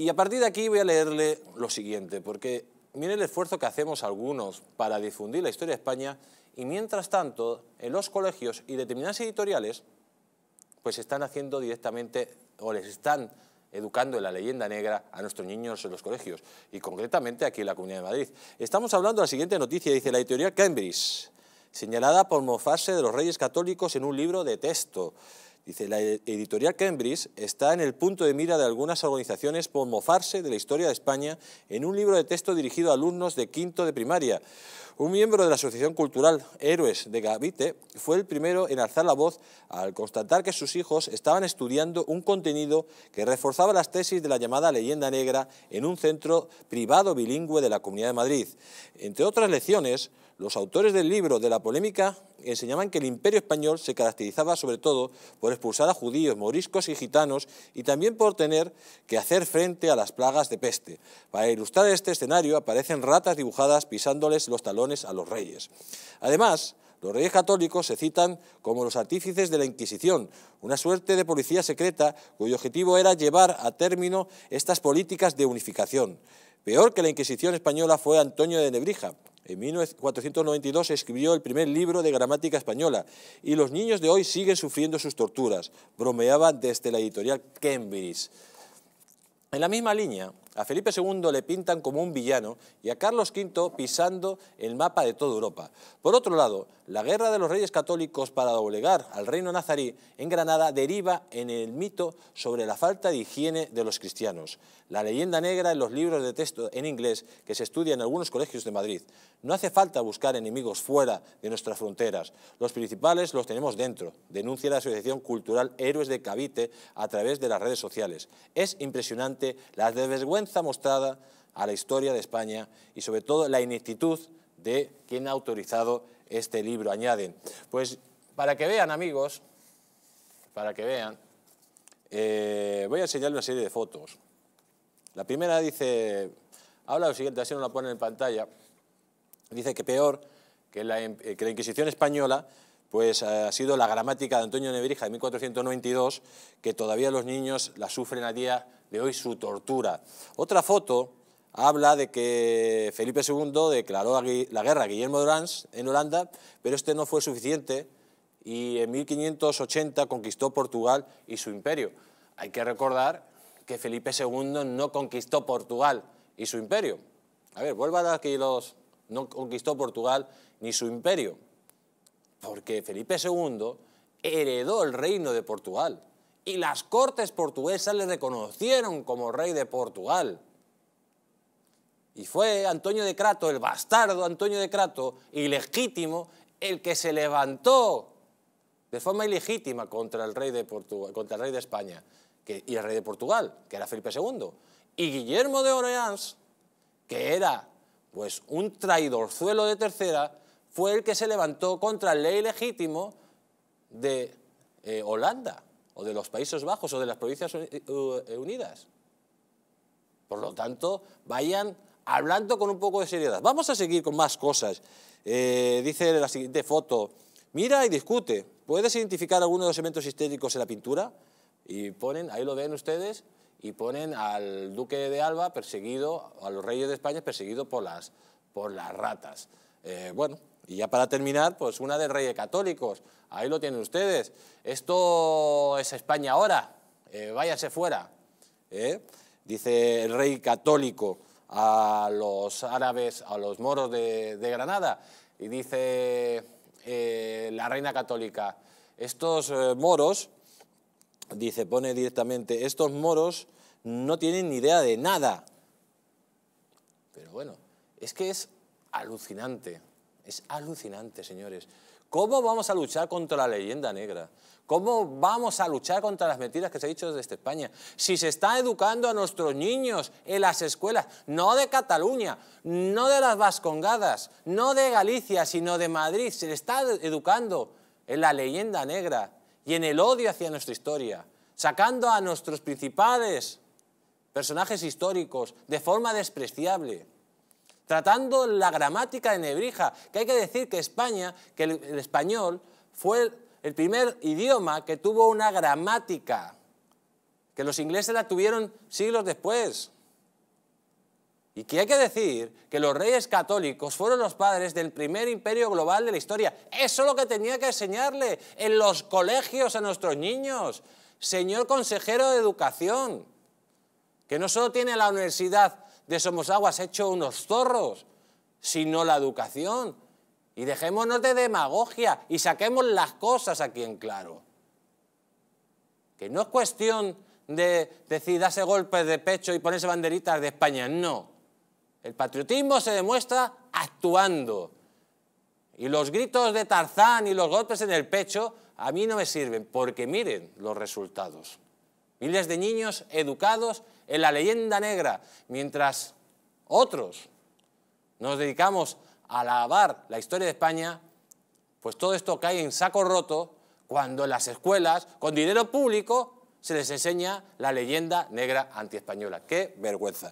Y a partir de aquí voy a leerle lo siguiente, porque mire el esfuerzo que hacemos algunos para difundir la historia de España y mientras tanto en los colegios y determinadas editoriales pues están haciendo directamente o les están educando en la leyenda negra a nuestros niños en los colegios y concretamente aquí en la Comunidad de Madrid. Estamos hablando de la siguiente noticia, dice la editorial Cambridge, señalada por mofarse de los reyes católicos en un libro de texto. Dice, la editorial Cambridge está en el punto de mira de algunas organizaciones por mofarse de la historia de España en un libro de texto dirigido a alumnos de quinto de primaria. Un miembro de la Asociación Cultural Héroes de Gavite fue el primero en alzar la voz al constatar que sus hijos estaban estudiando un contenido que reforzaba las tesis de la llamada leyenda negra en un centro privado bilingüe de la Comunidad de Madrid. Entre otras lecciones, los autores del libro de la polémica enseñaban que el imperio español se caracterizaba sobre todo por expulsar a judíos, moriscos y gitanos y también por tener que hacer frente a las plagas de peste. Para ilustrar este escenario aparecen ratas dibujadas pisándoles los talones a los reyes. Además, los reyes católicos se citan como los artífices de la Inquisición, una suerte de policía secreta cuyo objetivo era llevar a término estas políticas de unificación. Peor que la Inquisición española fue Antonio de Nebrija. En 1492 escribió el primer libro de gramática española y los niños de hoy siguen sufriendo sus torturas, bromeaba desde la editorial Cambridge. En la misma línea, a Felipe II le pintan como un villano y a Carlos V pisando el mapa de toda Europa. Por otro lado, la guerra de los reyes católicos para doblegar al reino nazarí en Granada deriva en el mito sobre la falta de higiene de los cristianos. La leyenda negra en los libros de texto en inglés que se estudia en algunos colegios de Madrid. No hace falta buscar enemigos fuera de nuestras fronteras. Los principales los tenemos dentro, denuncia la Asociación Cultural Héroes de Cavite a través de las redes sociales. Es impresionante la desvergüenza mostrada a la historia de España y sobre todo la ineptitud de quien ha autorizado este libro. Añaden, pues para que vean amigos, para que vean, eh, voy a enseñarles una serie de fotos. La primera dice, habla lo siguiente, así no la ponen en pantalla, dice que peor que la, eh, que la Inquisición española pues eh, ha sido la gramática de Antonio Nebrija de 1492, que todavía los niños la sufren a día de hoy su tortura. Otra foto habla de que Felipe II declaró la guerra a Guillermo de Orange en Holanda, pero este no fue suficiente y en 1580 conquistó Portugal y su imperio. Hay que recordar que Felipe II no conquistó Portugal y su imperio. A ver, vuelvan aquí los... No conquistó Portugal ni su imperio. Porque Felipe II heredó el reino de Portugal y las cortes portuguesas le reconocieron como rey de Portugal. Y fue Antonio de Crato, el bastardo Antonio de Crato, ilegítimo, el que se levantó de forma ilegítima contra el rey de, rey de España y el rey de Portugal, que era Felipe II. Y Guillermo de Orleans, que era pues, un traidorzuelo de tercera, fue el que se levantó contra el ley legítimo de eh, Holanda o de los Países Bajos o de las Provincias eh, eh, Unidas. Por lo tanto, vayan hablando con un poco de seriedad. Vamos a seguir con más cosas. dice la siguiente foto, mira y discute. ¿Puedes identificar alguno de los elementos histéricos en la pintura? Y ponen, ahí lo ven ustedes, y ponen al duque de Alba perseguido, a los reyes de España perseguido por las, por las ratas. bueno, y ya para terminar, pues una de Reyes Católicos. Ahí lo tienen ustedes. Esto es España ahora. Eh, váyase fuera. ¿Eh? Dice el rey católico a los árabes, a los moros de, Granada. Y dice eh, la reina católica, estos moros, dice, pone directamente, estos moros no tienen ni idea de nada. Pero bueno, es que es alucinante. Es alucinante, señores. ¿Cómo vamos a luchar contra la leyenda negra? ¿Cómo vamos a luchar contra las mentiras que se han dicho desde España? Si se está educando a nuestros niños en las escuelas, no de Cataluña, no de las Vascongadas, no de Galicia, sino de Madrid, se le está educando en la leyenda negra y en el odio hacia nuestra historia, sacando a nuestros principales personajes históricos de forma despreciable tratando la gramática de Nebrija, que hay que decir que España, que el, español fue el, el primer idioma que tuvo una gramática, que los ingleses la tuvieron siglos después. Y que hay que decir que los reyes católicos fueron los padres del primer imperio global de la historia. Eso es lo que tenía que enseñarle en los colegios a nuestros niños. Señor consejero de educación, que no solo tiene la universidad de Somos Aguas hecho unos zorros, sino la educación. Y dejémonos de demagogia y saquemos las cosas aquí en claro. Que no es cuestión de decir darse golpes de pecho y ponerse banderitas de España, no. El patriotismo se demuestra actuando. Y los gritos de Tarzán y los golpes en el pecho a mí no me sirven, porque miren los resultados. Miles de niños educados en la leyenda negra, mientras otros nos dedicamos a lavar la historia de España, pues todo esto cae en saco roto cuando en las escuelas, con dinero público, se les enseña la leyenda negra antiespañola. ¡Qué vergüenza!